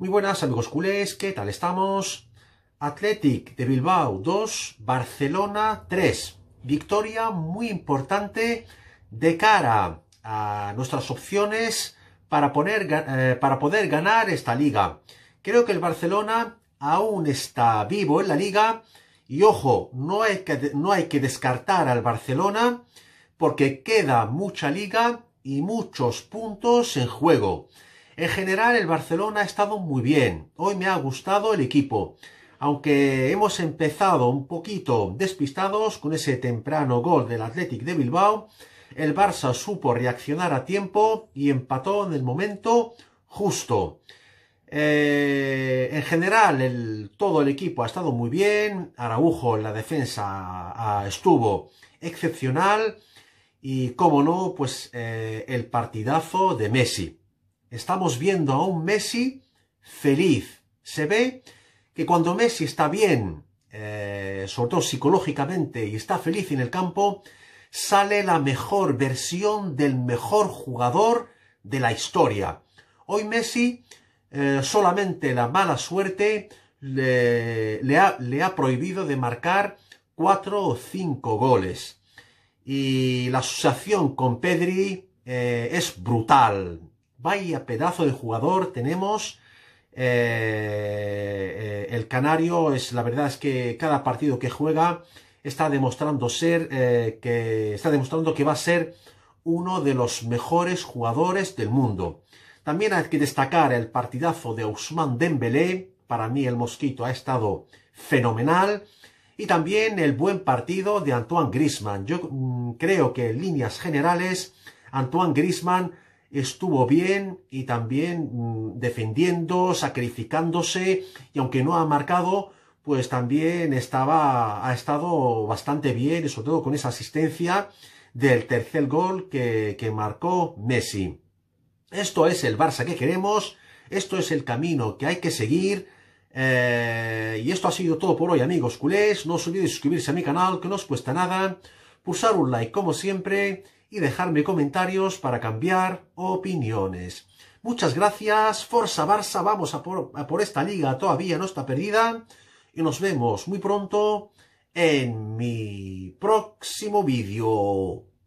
Muy buenas amigos culés, ¿qué tal estamos? Athletic de Bilbao 2, Barcelona 3. Victoria muy importante de cara a nuestras opciones para, poner, eh, para poder ganar esta liga. Creo que el Barcelona aún está vivo en la liga y ojo, no hay que, no hay que descartar al Barcelona porque queda mucha liga y muchos puntos en juego. En general el Barcelona ha estado muy bien. Hoy me ha gustado el equipo. Aunque hemos empezado un poquito despistados con ese temprano gol del Athletic de Bilbao, el Barça supo reaccionar a tiempo y empató en el momento justo. Eh, en general, todo el equipo ha estado muy bien. Araujo en la defensa estuvo excepcional. Y, como no, pues eh, el partidazo de Messi. Estamos viendo a un Messi feliz. Se ve que cuando Messi está bien, eh, sobre todo psicológicamente, y está feliz en el campo, sale la mejor versión del mejor jugador de la historia. Hoy Messi, eh, solamente la mala suerte le, ha, prohibido de marcar cuatro o cinco goles. Y la asociación con Pedri eh, es brutal. Vaya pedazo de jugador tenemos. Eh, eh, el Canario es la verdad es que cada partido que juega está demostrando ser eh, que está demostrando que va a ser uno de los mejores jugadores del mundo. También hay que destacar el partidazo de Ousmane Dembélé, para mí el mosquito ha estado fenomenal y también el buen partido de Antoine Griezmann. Yo mm, creo que en líneas generales Antoine Griezmann estuvo bien y también mm, defendiendo, sacrificándose y aunque no ha marcado, pues también estaba, ha estado bastante bien y sobre todo con esa asistencia del tercer gol que, marcó Messi. Esto es el Barça que queremos, esto es el camino que hay que seguir. Eh, y esto ha sido todo por hoy amigos culés, no os olvidéis suscribirse a mi canal que no os cuesta nada, pulsar un like como siempre y dejarme comentarios para cambiar opiniones. Muchas gracias, Forza Barça, vamos a por, por esta liga, todavía no está perdida y nos vemos muy pronto en mi próximo vídeo.